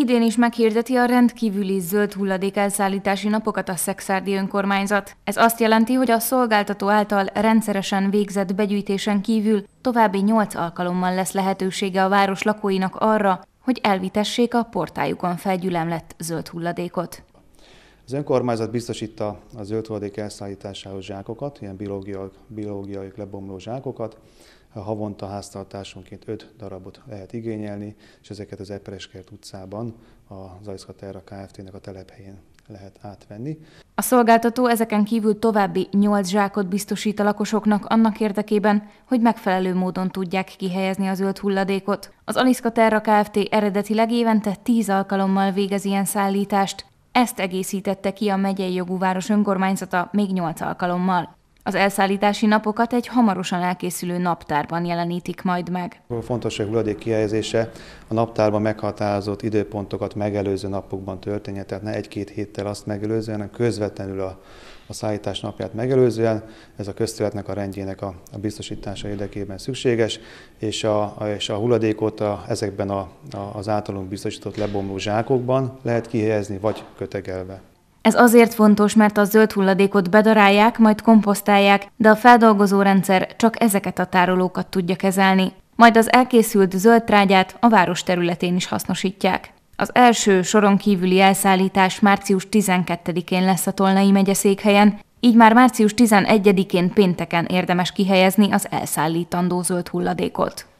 Idén is meghirdeti a rendkívüli zöld hulladék elszállítási napokat a Szexárdi önkormányzat. Ez azt jelenti, hogy a szolgáltató által rendszeresen végzett begyűjtésen kívül további 8 alkalommal lesz lehetősége a város lakóinak arra, hogy elvitessék a portájukon felgyülemlett zöld hulladékot. Az önkormányzat biztosítta a zöld hulladék elszállításához zsákokat, ilyen biológiai, biológiai lebomló zsákokat, havonta háztartásonként 5 darabot lehet igényelni, és ezeket az Epereskert utcában a Zajszka Terra Kft-nek a telephelyén lehet átvenni. A szolgáltató ezeken kívül további 8 zsákot biztosít a lakosoknak annak érdekében, hogy megfelelő módon tudják kihelyezni a zöld hulladékot. Az Aliszka Terra Kft. eredetileg évente 10 alkalommal végez ilyen szállítást, ezt egészítette ki a megyei jogú város önkormányzata még 8 alkalommal. Az elszállítási napokat egy hamarosan elkészülő naptárban jelenítik majd meg. Fontos, hogy hulladék kihelyezése a naptárban meghatározott időpontokat megelőző napokban történjen, tehát ne egy-két héttel azt megelőzően, hanem közvetlenül a a szállítás napját megelőzően, ez a közterületnek a rendjének a, a biztosítása érdekében szükséges, és a, a, és a hulladékot a, ezekben a, a, az általunk biztosított lebomló zsákokban lehet kihelyezni, vagy kötegelve. Ez azért fontos, mert a zöld hulladékot bedarálják, majd komposztálják, de a feldolgozó rendszer csak ezeket a tárolókat tudja kezelni. Majd az elkészült zöld trágyát a város területén is hasznosítják. Az első soron kívüli elszállítás március 12-én lesz a Tolnai megye székhelyen, így már március 11-én pénteken érdemes kihelyezni az elszállítandó zöld hulladékot.